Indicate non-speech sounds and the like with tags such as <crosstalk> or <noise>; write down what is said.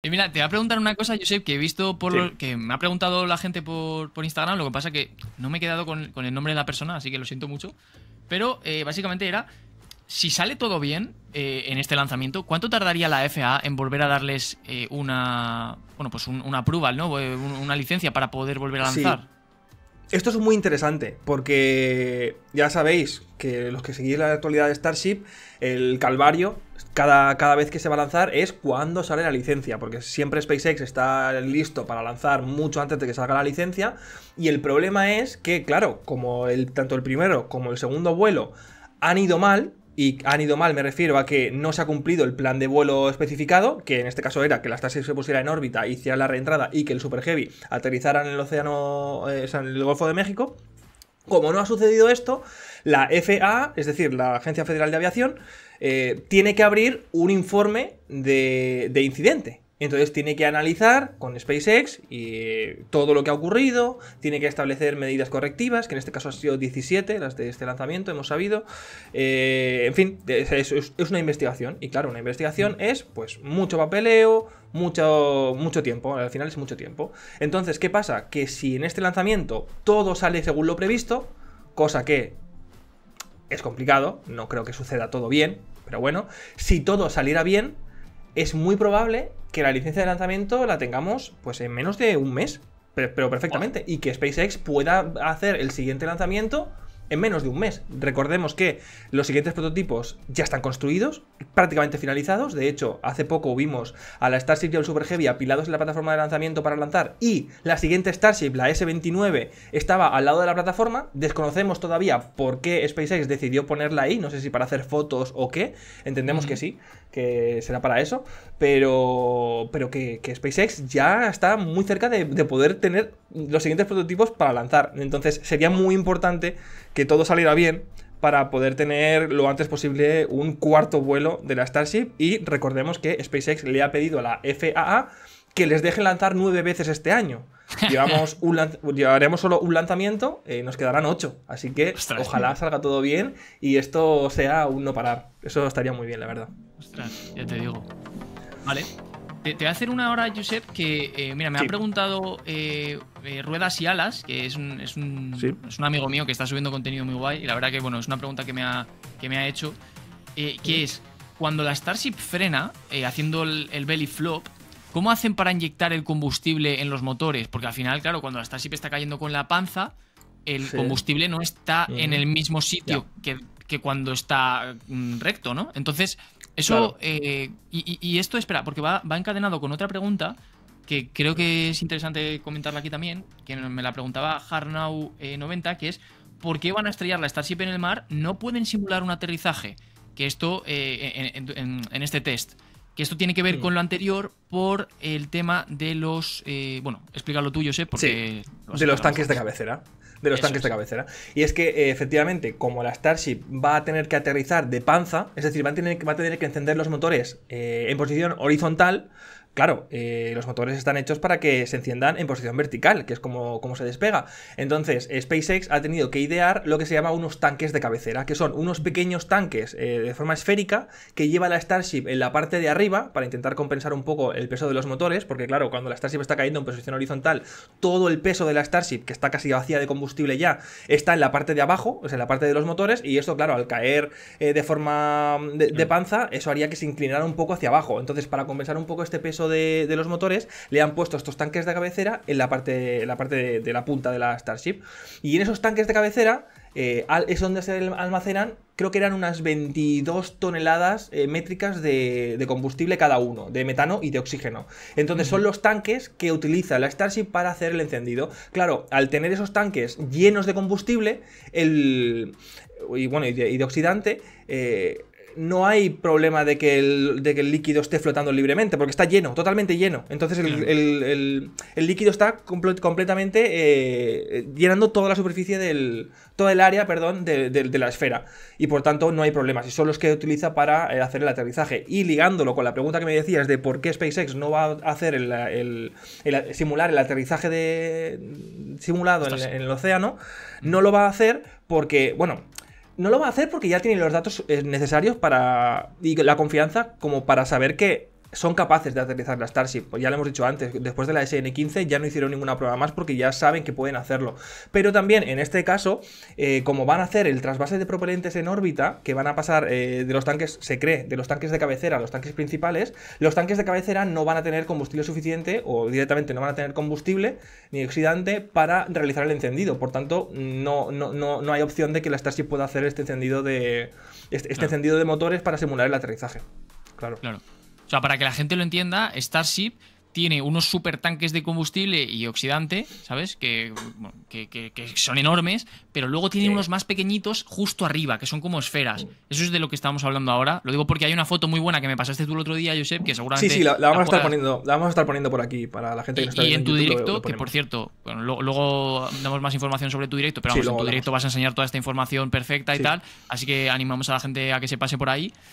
Y mira, te voy a preguntar una cosa, Josep, que he visto por que me ha preguntado la gente por, Instagram, lo que pasa que no me he quedado con, el nombre de la persona, así que lo siento mucho. Pero eh, básicamente era, si sale todo bien eh, en este lanzamiento, ¿cuánto tardaría la FA en volver a darles eh, una, bueno, pues una prueba, ¿no? Una licencia para poder volver a lanzar? Esto es muy interesante porque ya sabéis que los que seguís la actualidad de Starship, el calvario cada, cada, vez que se va a lanzar es cuando sale la licencia, porque siempre SpaceX está listo para lanzar mucho antes de que salga la licencia y el problema es que, claro, como el, tanto el primero como el segundo vuelo han ido mal, y han ido mal, me refiero a que no se ha cumplido el plan de vuelo especificado, que en este caso era que la Starship se pusiera en órbita, hiciera la reentrada y que el Super Heavy aterrizara en el océano, eh, en el Golfo de México. Como no ha sucedido esto, la FAA, es decir, la Agencia Federal de Aviación, eh, tiene que abrir un informe de, de incidente. Entonces tiene que analizar con SpaceX y todo lo que ha ocurrido, tiene que establecer medidas correctivas, que en este caso han sido 17 las de este lanzamiento, hemos sabido. Eh, en fin, es, es, una investigación. Y claro, una investigación mm. es pues mucho papeleo, mucho, mucho tiempo, al final es mucho tiempo. Entonces, ¿qué pasa? Que si en este lanzamiento todo sale según lo previsto, cosa que es complicado, no creo que suceda todo bien, pero bueno, si todo saliera bien, es muy probable que la licencia de lanzamiento la tengamos pues en menos de un mes, pero, perfectamente, y que SpaceX pueda hacer el siguiente lanzamiento en menos de un mes. Recordemos que los siguientes prototipos ya están construidos, prácticamente finalizados. De hecho, hace poco vimos a la Starship y al Super Heavy apilados en la plataforma de lanzamiento para lanzar y la siguiente Starship, la S-29, estaba al lado de la plataforma. Desconocemos todavía por qué SpaceX decidió ponerla ahí, no sé si para hacer fotos o qué. Entendemos que sí, que será para eso, pero, pero que, SpaceX ya está muy cerca de, de poder tener los siguientes prototipos para lanzar. Entonces, sería muy importante que todo saliera bien para poder tener lo antes posible un cuarto vuelo de la Starship y recordemos que SpaceX le ha pedido a la FAA que les dejen lanzar nueve veces este año. <laughs> Llevamos llevaremos solo un lanzamiento, y eh, nos quedarán ocho. Así que ojalá salga todo bien y esto sea un no parar. Eso estaría muy bien, la verdad. Ostras, ya te digo. Vale. Te, voy a hacer una hora, Josep, que eh, mira, me ha preguntado eh, eh, Ruedas y Alas, que es un, amigo mío que está subiendo contenido muy guay, y la verdad que bueno, es una pregunta que me ha, que me ha hecho, que es, cuando la Starship frena, haciendo el, belly flop, ¿cómo hacen para inyectar el combustible en los motores? Porque al final, claro, cuando la Starship está cayendo con la panza, el combustible no está en el mismo sitio que, que, cuando está mm, recto, ¿no? Entonces... Eso, eh, y, esto, espera, porque va, va encadenado con otra pregunta que creo que es interesante comentarla aquí también, que me la preguntaba harnau 90 eh, que es, ¿por qué van a estrellar la Starship en el mar? No pueden simular un aterrizaje, que esto, eh, en, este test, que esto tiene que ver mm. con lo anterior por el tema de los, bueno, explícalo tú, sé porque... de los tanques de cabecera de los tanques de cabecera. Y es que eh, efectivamente, como la Starship va a tener que aterrizar de panza, es decir, va a tener, va a tener que encender los motores eh, en posición horizontal, Claro, eh, los motores están hechos para que se enciendan en posición vertical, que es como, se despega. Entonces, eh, SpaceX ha tenido que idear lo que se llama unos tanques de cabecera, que son unos pequeños tanques eh, de forma esférica que lleva la Starship en la parte de arriba para intentar compensar un poco el peso de los motores, porque claro, cuando la Starship está cayendo en posición horizontal, todo el peso de la Starship, que está casi vacía de combustible ya, está en la parte de abajo, o en la parte de los motores, y esto, claro, al caer de forma mm, de, de mm. panza, eso haría que se inclinara un poco hacia abajo. Entonces, para compensar un poco este peso de, los motores, le han puesto estos tanques de cabecera en la parte, la parte de, la punta de la Starship. Y en esos tanques de cabecera eh, es donde se almacenan, creo que eran unas 22 toneladas eh, métricas de, combustible cada uno, de metano y de oxígeno. Entonces son los tanques que utiliza la Starship para hacer el encendido. Claro, al tener esos tanques llenos de combustible, el, y bueno, de, oxidante, eh, no hay problema de que, el, que, el, líquido esté flotando libremente, porque está lleno, totalmente lleno. Entonces el, líquido está completamente eh, eh, llenando toda la superficie del. Todo el área, perdón, de, la esfera. Y por tanto no hay problemas. Y son los que utiliza para eh, hacer el aterrizaje. Y ligándolo con la pregunta que me decías de por qué SpaceX no va a hacer el. simular el aterrizaje de. simulado en el océano, no lo va a hacer porque, bueno, no lo va a hacer porque ya tiene los datos eh, necesarios para y la confianza como para saber que son capaces de aterrizar la Starship. Pues ya lo hemos dicho antes, después de la SN15 ya no hicieron ninguna prueba más porque ya saben que pueden hacerlo. Pero también en este caso, eh, como van a hacer el trasvase de propelentes en órbita, que van a pasar eh, de los tanques, se cree, de los tanques de cabecera a los tanques principales, los tanques de cabecera no van a tener combustible suficiente o directamente no van a tener combustible ni oxidante para realizar el encendido. Por tanto, no, no, hay opción de que la Starship pueda hacer este encendido de, este, este encendido de motores para simular el aterrizaje. Claro. claro. O sea, para que la gente lo entienda, Starship tiene unos super tanques de combustible y oxidante, ¿sabes? Que, que, son enormes, pero luego tiene unos más pequeñitos justo arriba, que son como esferas. Eso es de lo que estamos hablando ahora. Lo digo porque hay una foto muy buena que me pasaste tú el otro día, Josep, que seguramente. Sí, sí, la, vamos, a estar poniendo, por aquí para la gente que está nos está Y en tu directo, que por cierto, luego damos más información sobre tu directo, pero vamos, en tu directo vas a enseñar toda esta información perfecta y tal. Así que animamos a la gente a que se pase por ahí.